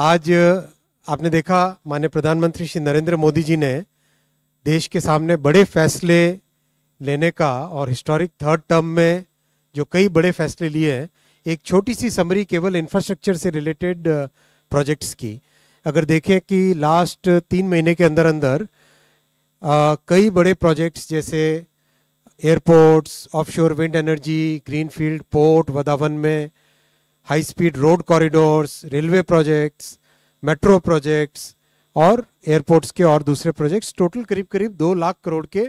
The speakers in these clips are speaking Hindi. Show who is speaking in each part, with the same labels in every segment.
Speaker 1: आज आपने देखा माननीय प्रधानमंत्री श्री नरेंद्र मोदी जी ने देश के सामने बड़े फैसले लेने का और हिस्टोरिक थर्ड टर्म में जो कई बड़े फैसले लिए हैं एक छोटी सी समरी केवल इंफ्रास्ट्रक्चर से रिलेटेड प्रोजेक्ट्स uh, की अगर देखें कि लास्ट तीन महीने के अंदर अंदर आ, uh, कई बड़े प्रोजेक्ट्स जैसे airports offshore wind energy greenfield port Vadhavan में high-speed road corridors, railway projects, metro projects और एयरपोर्ट्स के और दूसरे प्रोजेक्ट्स टोटल करीब करीब दो लाख करोड़ के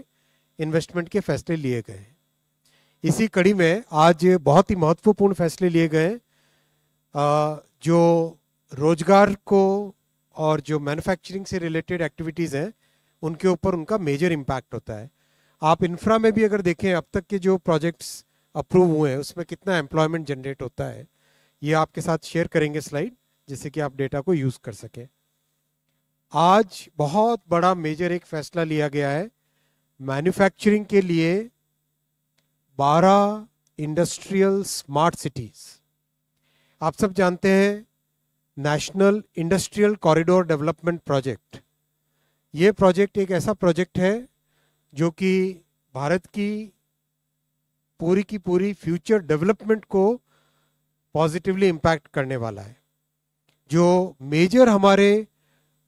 Speaker 1: इन्वेस्टमेंट के फैसले लिए गए इसी कड़ी में आज बहुत ही महत्वपूर्ण फैसले लिए गए जो रोजगार को और जो मैन्युफैक्चरिंग से रिलेटेड एक्टिविटीज़ हैं उनके ऊपर उनका मेजर इम्पैक्ट होता है आप इंफ्रा में भी अगर देखें अब तक के जो प्रोजेक्ट्स अप्रूव हुए हैं उसमें कितना एम्प्लॉयमेंट जनरेट होता है ये आपके साथ शेयर करेंगे स्लाइड जिससे कि आप डेटा को यूज़ कर सकें आज बहुत बड़ा मेजर एक फैसला लिया गया है मैन्युफैक्चरिंग के लिए 12 इंडस्ट्रियल स्मार्ट सिटीज़ आप सब जानते हैं national industrial corridor development project ये प्रोजेक्ट एक ऐसा प्रोजेक्ट है जो कि भारत की पूरी की पूरी फ्यूचर डेवलपमेंट को पॉजिटिवली इम्पैक्ट करने वाला है जो मेजर हमारे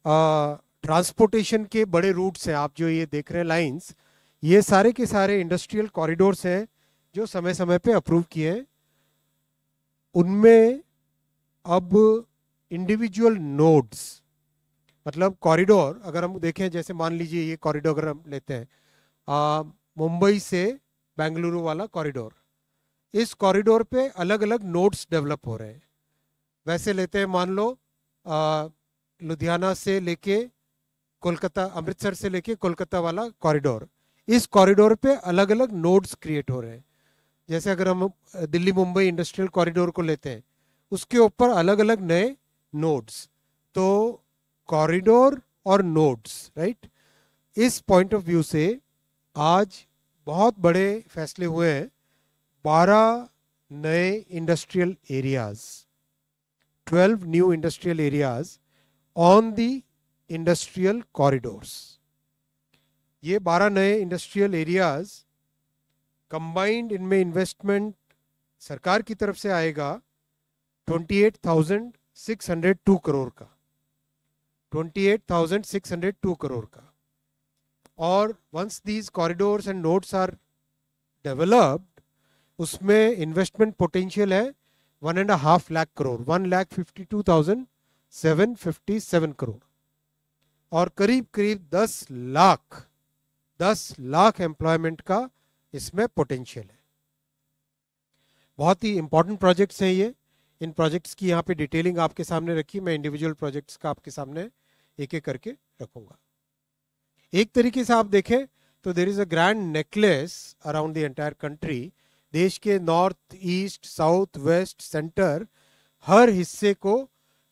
Speaker 1: ट्रांसपोर्टेशन के बड़े रूट्स हैं आप जो ये देख रहे हैं लाइंस ये सारे के सारे इंडस्ट्रियल कॉरिडोर्स हैं जो समय समय पे अप्रूव किए हैं उनमें अब इंडिविजुअल नोड्स मतलब कॉरिडोर अगर हम देखें जैसे मान लीजिए ये कॉरिडोर अगर हम लेते हैं मुंबई से बेंगलुरु वाला कॉरिडोर इस कॉरिडोर पे अलग अलग नोड्स डेवलप हो रहे हैं वैसे लेते हैं मान लो लुधियाना से लेके कोलकाता अमृतसर से लेके कोलकाता वाला कॉरिडोर इस कॉरिडोर पे अलग अलग नोड्स क्रिएट हो रहे हैं जैसे अगर हम दिल्ली मुंबई इंडस्ट्रियल कॉरिडोर को लेते हैं उसके ऊपर अलग अलग नए नोड्स तो कॉरिडोर और नोड्स राइट इस पॉइंट ऑफ व्यू से आज बहुत बड़े फैसले हुए हैं बारह नए industrial areas twelve new industrial areas on the industrial corridors ये बारह नए इंडस्ट्रियल एरियाज कंबाइंड इनमें इन्वेस्टमेंट सरकार की तरफ से आएगा twenty eight thousand six hundred two crore का twenty eight thousand six hundred two crore का और once these corridors and nodes are developed उसमें इन्वेस्टमेंट पोटेंशियल है one and half lakh crore one lakh fifty two thousand seven fifty seven crore और करीब करीब दस लाख दस लाख एम्प्लॉयमेंट का इसमें पोटेंशियल है बहुत ही इंपॉर्टेंट प्रोजेक्ट्स हैं ये इन प्रोजेक्ट्स की यहाँ पे डिटेलिंग आपके सामने रखी मैं इंडिविजुअल प्रोजेक्ट्स का आपके सामने एक एक करके रखूंगा एक तरीके से आप देखें तो there is a grand necklace around the entire country देश के north east south west centre हर हिस्से को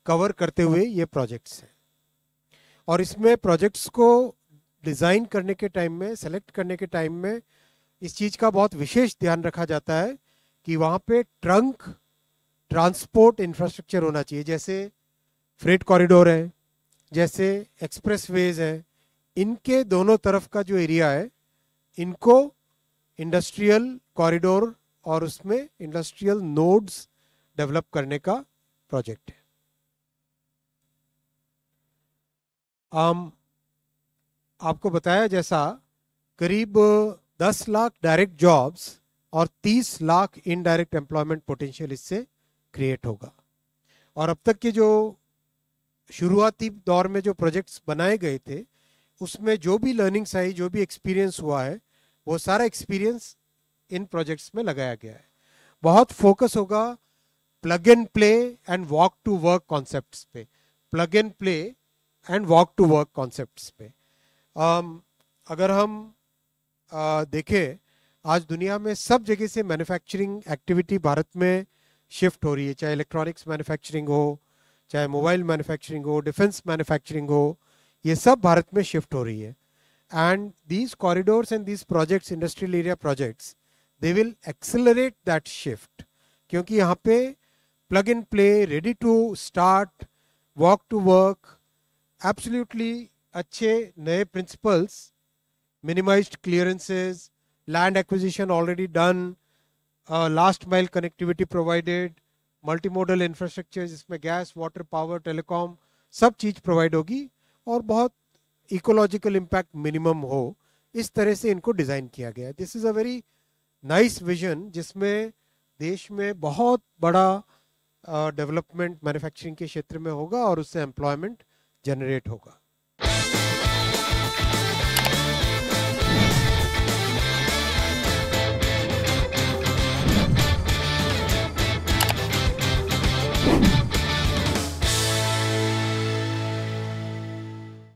Speaker 1: कवर करते हुए ये प्रोजेक्ट्स हैं और इसमें प्रोजेक्ट्स को डिज़ाइन करने के टाइम में सेलेक्ट करने के टाइम में इस चीज़ का बहुत विशेष ध्यान रखा जाता है कि वहाँ पे ट्रंक ट्रांसपोर्ट इंफ्रास्ट्रक्चर होना चाहिए जैसे फ्रेट कॉरिडोर है जैसे एक्सप्रेस वेज हैं इनके दोनों तरफ का जो एरिया है इनको इंडस्ट्रियल कॉरिडोर और उसमें इंडस्ट्रियल नोड्स डेवलप करने का प्रोजेक्ट है आम आपको बताया जैसा करीब 10 लाख डायरेक्ट जॉब्स और 30 लाख इनडायरेक्ट एम्प्लॉयमेंट पोटेंशियल इससे क्रिएट होगा और अब तक के जो शुरुआती दौर में जो प्रोजेक्ट्स बनाए गए थे उसमें जो भी लर्निंग्स आई जो भी एक्सपीरियंस हुआ है वो सारा एक्सपीरियंस इन प्रोजेक्ट्स में लगाया गया है बहुत फोकस होगा plug and play and walk to work concept पे plug and play and walk to work concept पे um, अगर हम uh, देखें आज दुनिया में सब जगह से मैन्युफैक्चरिंग एक्टिविटी भारत में शिफ्ट हो रही है चाहे इलेक्ट्रॉनिक्स मैन्युफैक्चरिंग हो चाहे मोबाइल मैन्युफैक्चरिंग हो डिफेंस मैन्युफैक्चरिंग हो ये सब भारत में शिफ्ट हो रही है and these corridors and these projects industrial area projects they will accelerate that shift क्योंकि यहाँ plug and play ready to start walk to work absolutely अच्छे नए principles minimized clearances land acquisition already done uh, last mile connectivity provided multimodal infrastructure जिसमें gas, water, power, telecom, सब चीज़ provide होगी और बहुत इकोलॉजिकल इम्पैक्ट मिनिमम हो इस तरह से इनको डिज़ाइन किया गया this is a very nice vision जिसमें देश में बहुत बड़ा डेवलपमेंट मैन्युफैक्चरिंग के क्षेत्र में होगा और उससे एम्प्लॉयमेंट जनरेट होगा